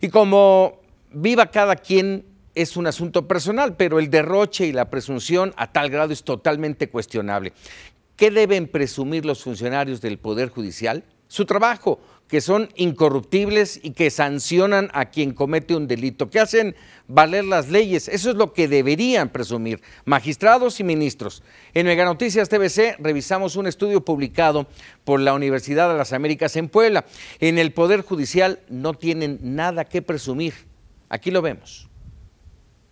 Y como viva cada quien es un asunto personal, pero el derroche y la presunción a tal grado es totalmente cuestionable. ¿Qué deben presumir los funcionarios del Poder Judicial? su trabajo, que son incorruptibles y que sancionan a quien comete un delito, que hacen valer las leyes. Eso es lo que deberían presumir magistrados y ministros. En Mega Noticias TVC revisamos un estudio publicado por la Universidad de las Américas en Puebla. En el Poder Judicial no tienen nada que presumir. Aquí lo vemos.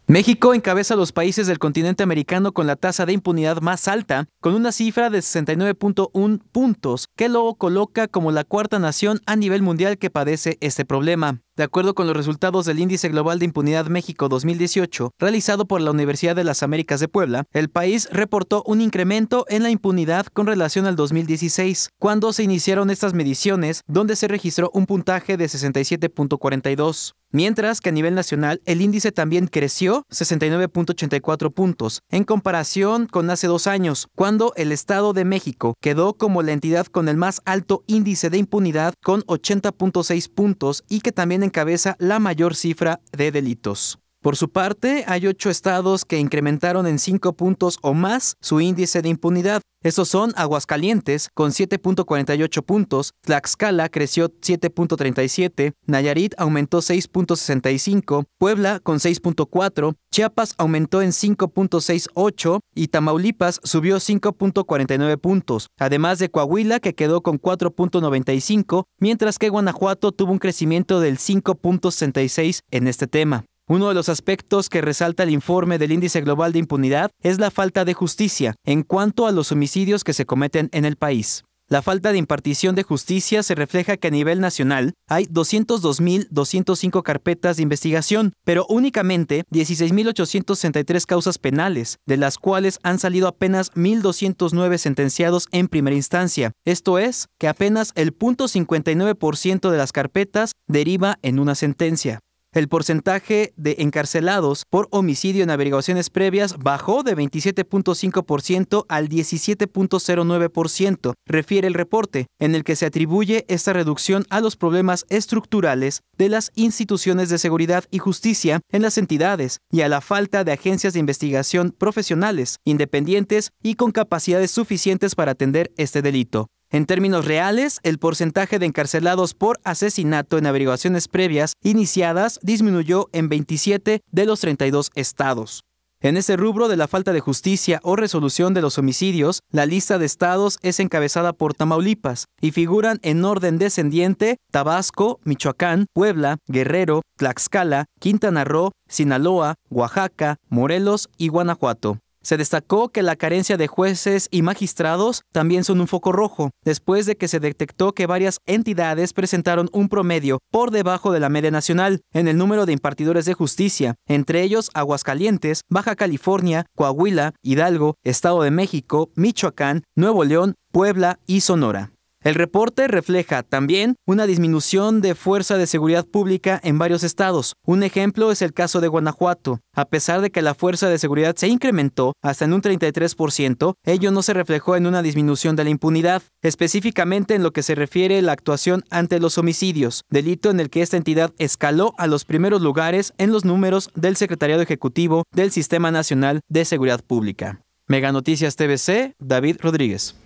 México encabeza los países del continente americano con la tasa de impunidad más alta, con una cifra de 69.1 puntos, que lo coloca como la cuarta nación a nivel mundial que padece este problema. De acuerdo con los resultados del Índice Global de Impunidad México 2018, realizado por la Universidad de las Américas de Puebla, el país reportó un incremento en la impunidad con relación al 2016, cuando se iniciaron estas mediciones, donde se registró un puntaje de 67.42. Mientras que a nivel nacional el índice también creció 69.84 puntos, en comparación con hace dos años, cuando el Estado de México quedó como la entidad con el más alto índice de impunidad con 80.6 puntos y que también cabeza la mayor cifra de delitos. Por su parte, hay ocho estados que incrementaron en cinco puntos o más su índice de impunidad. Estos son Aguascalientes, con 7.48 puntos, Tlaxcala creció 7.37, Nayarit aumentó 6.65, Puebla con 6.4, Chiapas aumentó en 5.68 y Tamaulipas subió 5.49 puntos, además de Coahuila que quedó con 4.95, mientras que Guanajuato tuvo un crecimiento del 5.66 en este tema. Uno de los aspectos que resalta el informe del Índice Global de Impunidad es la falta de justicia en cuanto a los homicidios que se cometen en el país. La falta de impartición de justicia se refleja que a nivel nacional hay 202.205 carpetas de investigación, pero únicamente 16.863 causas penales, de las cuales han salido apenas 1.209 sentenciados en primera instancia. Esto es, que apenas el 0.59% de las carpetas deriva en una sentencia el porcentaje de encarcelados por homicidio en averiguaciones previas bajó de 27.5% al 17.09%, refiere el reporte, en el que se atribuye esta reducción a los problemas estructurales de las instituciones de seguridad y justicia en las entidades y a la falta de agencias de investigación profesionales, independientes y con capacidades suficientes para atender este delito. En términos reales, el porcentaje de encarcelados por asesinato en averiguaciones previas iniciadas disminuyó en 27 de los 32 estados. En ese rubro de la falta de justicia o resolución de los homicidios, la lista de estados es encabezada por Tamaulipas y figuran en orden descendiente Tabasco, Michoacán, Puebla, Guerrero, Tlaxcala, Quintana Roo, Sinaloa, Oaxaca, Morelos y Guanajuato. Se destacó que la carencia de jueces y magistrados también son un foco rojo, después de que se detectó que varias entidades presentaron un promedio por debajo de la media nacional en el número de impartidores de justicia, entre ellos Aguascalientes, Baja California, Coahuila, Hidalgo, Estado de México, Michoacán, Nuevo León, Puebla y Sonora. El reporte refleja también una disminución de fuerza de seguridad pública en varios estados. Un ejemplo es el caso de Guanajuato. A pesar de que la fuerza de seguridad se incrementó hasta en un 33%, ello no se reflejó en una disminución de la impunidad, específicamente en lo que se refiere a la actuación ante los homicidios, delito en el que esta entidad escaló a los primeros lugares en los números del Secretariado Ejecutivo del Sistema Nacional de Seguridad Pública. Mega Noticias TVC, David Rodríguez.